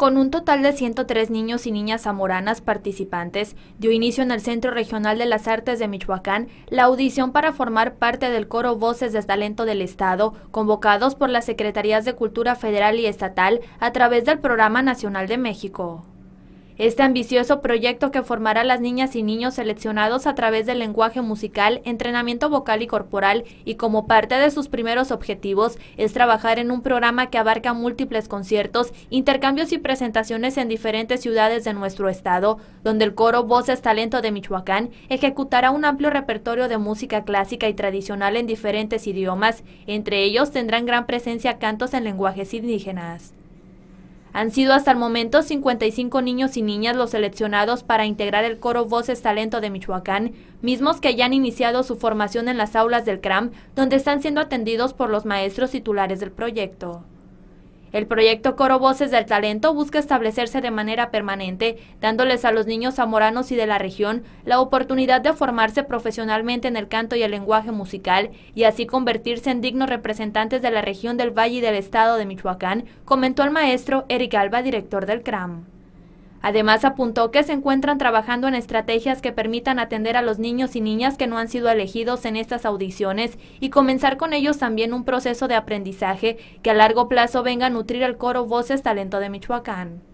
Con un total de 103 niños y niñas zamoranas participantes, dio inicio en el Centro Regional de las Artes de Michoacán la audición para formar parte del coro Voces de Talento del Estado, convocados por las Secretarías de Cultura Federal y Estatal a través del Programa Nacional de México. Este ambicioso proyecto que formará a las niñas y niños seleccionados a través del lenguaje musical, entrenamiento vocal y corporal y como parte de sus primeros objetivos es trabajar en un programa que abarca múltiples conciertos, intercambios y presentaciones en diferentes ciudades de nuestro estado, donde el coro Voces Talento de Michoacán ejecutará un amplio repertorio de música clásica y tradicional en diferentes idiomas, entre ellos tendrán gran presencia cantos en lenguajes indígenas. Han sido hasta el momento 55 niños y niñas los seleccionados para integrar el coro Voces Talento de Michoacán, mismos que ya han iniciado su formación en las aulas del CRAM, donde están siendo atendidos por los maestros titulares del proyecto. El proyecto Coro Voces del Talento busca establecerse de manera permanente, dándoles a los niños zamoranos y de la región la oportunidad de formarse profesionalmente en el canto y el lenguaje musical y así convertirse en dignos representantes de la región del Valle y del Estado de Michoacán, comentó el maestro Eric Alba, director del CRAM. Además, apuntó que se encuentran trabajando en estrategias que permitan atender a los niños y niñas que no han sido elegidos en estas audiciones y comenzar con ellos también un proceso de aprendizaje que a largo plazo venga a nutrir el coro Voces Talento de Michoacán.